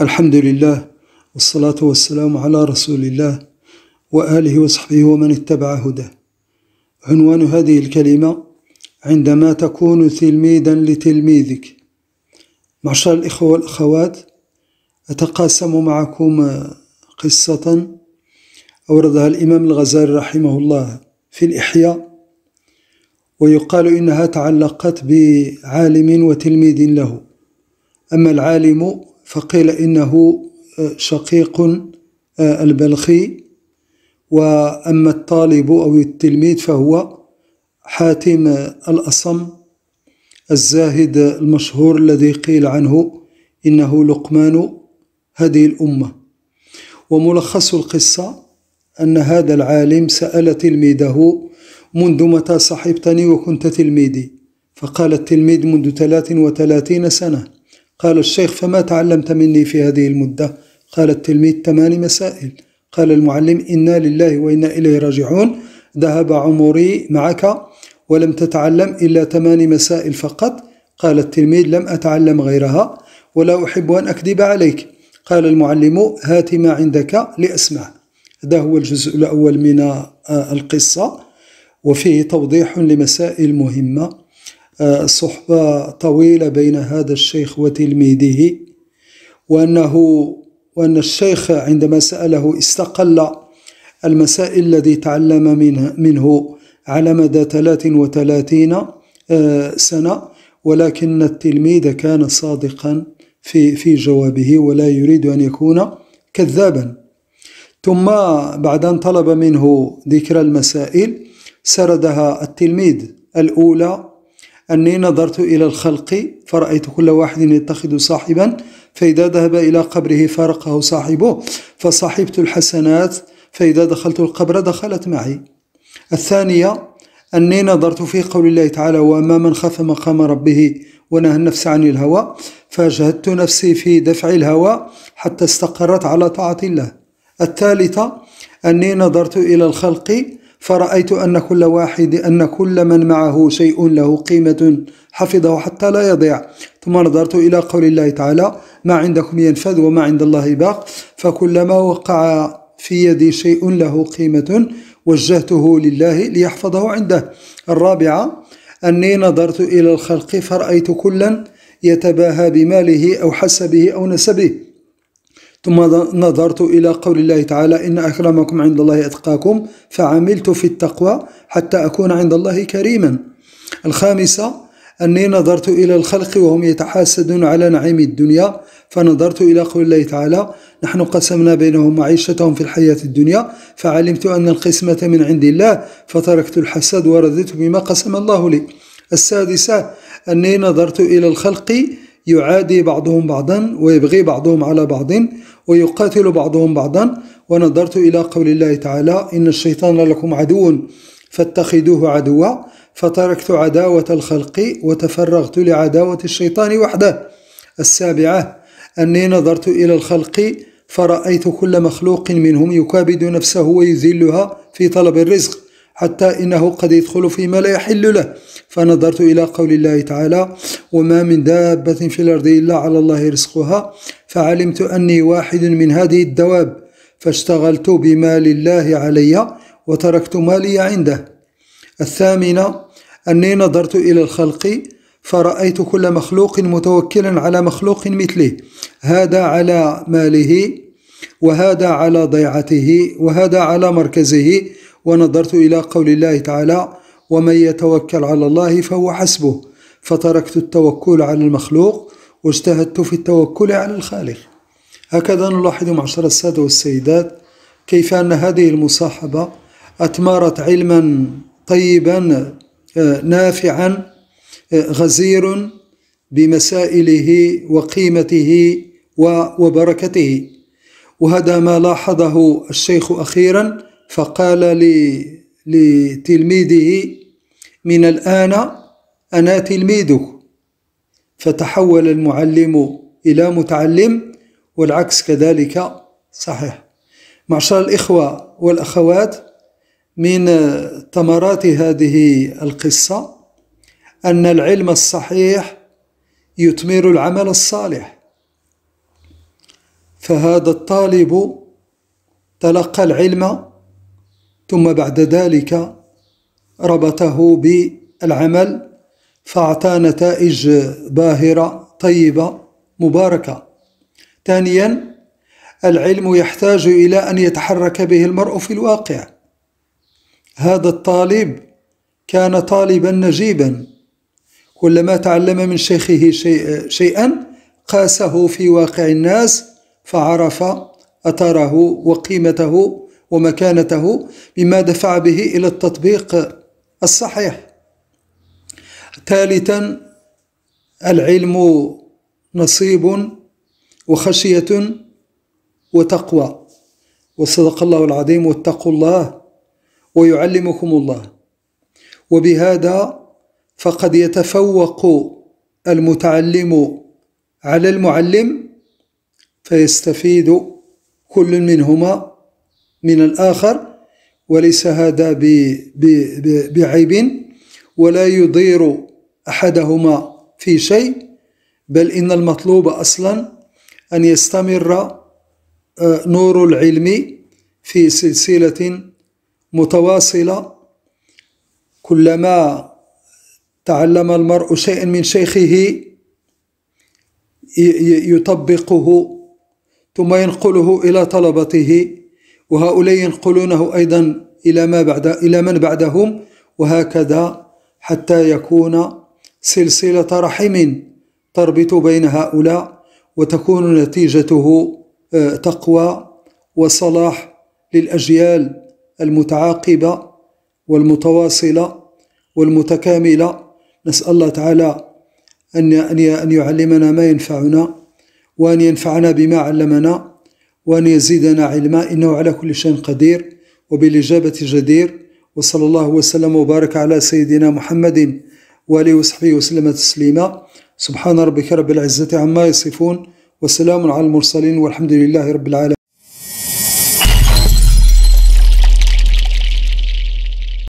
الحمد لله والصلاة والسلام على رسول الله وآله وصحبه ومن اتبع هداه عنوان هذه الكلمة عندما تكون تلميذا لتلميذك معشر الإخوة والأخوات أتقاسم معكم قصة أوردها الإمام الغزالي رحمه الله في الإحياء ويقال إنها تعلقت بعالم وتلميذ له أما العالم فقيل إنه آه، شقيق آه، البلخي وأما الطالب أو التلميذ فهو حاتم آه، الأصم الزاهد المشهور الذي قيل عنه إنه لقمان هذه الأمة وملخص القصة أن هذا العالم سأل تلميذه منذ متى صحبتني وكنت تلميذي فقال التلميذ منذ 33 سنة قال الشيخ فما تعلمت مني في هذه المدة قال التلميذ ثماني مسائل قال المعلم إنا لله وإنا إليه راجعون ذهب عمري معك ولم تتعلم إلا ثماني مسائل فقط قال التلميذ لم أتعلم غيرها ولا أحب أن أكذب عليك قال المعلم هات ما عندك لأسمع هذا هو الجزء الأول من آه، القصة وفيه توضيح لمسائل مهمة صحبة طويلة بين هذا الشيخ وتلميذه وأنه وأن الشيخ عندما سأله استقل المسائل الذي تعلم منه, منه على مدى 33 آه، سنة ولكن التلميذ كان صادقا في في جوابه ولا يريد أن يكون كذابا ثم بعد أن طلب منه ذكر المسائل سردها التلميذ الأولى أني نظرت إلى الخلق فرأيت كل واحد يتخذ صاحبا فإذا ذهب إلى قبره فارقه صاحبه فصاحبت الحسنات فإذا دخلت القبر دخلت معي الثانية أني نظرت في قول الله تعالى وأما من خاف مقام ربه ونهى النفس عن الهوى فجهدت نفسي في دفع الهوى حتى استقرت على طاعة الله الثالثة أني نظرت إلى الخلق فرأيت أن كل واحد أن كل من معه شيء له قيمة حفظه حتى لا يضيع ثم نظرت إلى قول الله تعالى ما عندكم ينفذ وما عند الله باق فكلما وقع في يدي شيء له قيمة وجهته لله ليحفظه عنده الرابعة أني نظرت إلى الخلق فرأيت كلا يتباهى بماله أو حسبه أو نسبه ثم نظرت إلى قول الله تعالى إن أكرمكم عند الله أتقاكم فعملت في التقوى حتى أكون عند الله كريما الخامسة أني نظرت إلى الخلق وهم يتحاسدون على نعيم الدنيا فنظرت إلى قول الله تعالى نحن قسمنا بينهم معيشتهم في الحياة الدنيا فعلمت أن القسمة من عند الله فتركت الحسد ورضيت بما قسم الله لي السادسة أني نظرت إلى الخلق يعادي بعضهم بعضا ويبغي بعضهم على بعض ويقاتل بعضهم بعضا ونظرت إلى قول الله تعالى إن الشيطان لكم عدو فاتخذوه عدوا فتركت عداوة الخلق وتفرغت لعداوة الشيطان وحده السابعة أني نظرت إلى الخلق فرأيت كل مخلوق منهم يكابد نفسه ويذلها في طلب الرزق حتى إنه قد يدخل فيما لا يحل له فنظرت إلى قول الله تعالى وما من دابة في الأرض إلا على الله رزقها فعلمت أني واحد من هذه الدواب فاشتغلت بمال الله علي وتركت مالي عنده الثامنة أني نظرت إلى الخلق فرأيت كل مخلوق متوكلا على مخلوق مثله هذا على ماله وهذا على ضيعته وهذا على مركزه ونظرت إلى قول الله تعالى ومن يتوكل على الله فهو حسبه فتركت التوكل على المخلوق واجتهدت في التوكل على الخالق هكذا نلاحظ معشر السادة والسيدات كيف أن هذه المصاحبة أتمرت علما طيبا آه، نافعا آه، غزير بمسائله وقيمته وبركته وهذا ما لاحظه الشيخ أخيرا فقال لتلميذه من الآن أنا تلميذك فتحول المعلم إلى متعلم والعكس كذلك صحيح معشر الإخوة والأخوات من ثمرات هذه القصة أن العلم الصحيح يثمر العمل الصالح فهذا الطالب تلقى العلم ثم بعد ذلك ربطه بالعمل فأعطى نتائج باهرة طيبة مباركة ثانيا العلم يحتاج إلى أن يتحرك به المرء في الواقع هذا الطالب كان طالبا نجيبا كلما تعلم من شيخه شيئا قاسه في واقع الناس فعرف أثره وقيمته ومكانته مما دفع به إلى التطبيق الصحيح ثالثا العلم نصيب وخشية وتقوى وصدق الله العظيم واتقوا الله ويعلمكم الله وبهذا فقد يتفوق المتعلم على المعلم فيستفيد كل منهما من الآخر وليس هذا بعيب ولا يضير أحدهما في شيء بل إن المطلوب أصلا أن يستمر آه، نور العلم في سلسلة متواصلة كلما تعلم المرء شيئا من شيخه يطبقه ثم ينقله إلى طلبته وهؤلاء ينقلونه أيضا إلى ما بعد إلى من بعدهم وهكذا حتى يكون سلسلة رحم تربط بين هؤلاء وتكون نتيجته آه، تقوى وصلاح للأجيال المتعاقبة والمتواصلة والمتكاملة نسأل الله تعالى أن أن يعلمنا ما ينفعنا وأن ينفعنا بما علمنا وأن يزيدنا علما إنه على كل شيء قدير وبالإجابة جدير وصلى الله وسلم وبارك على سيدنا محمد وآله وصحبه وسلم تسليما سبحان ربك رب العزة عما يصفون وسلام على المرسلين والحمد لله رب العالمين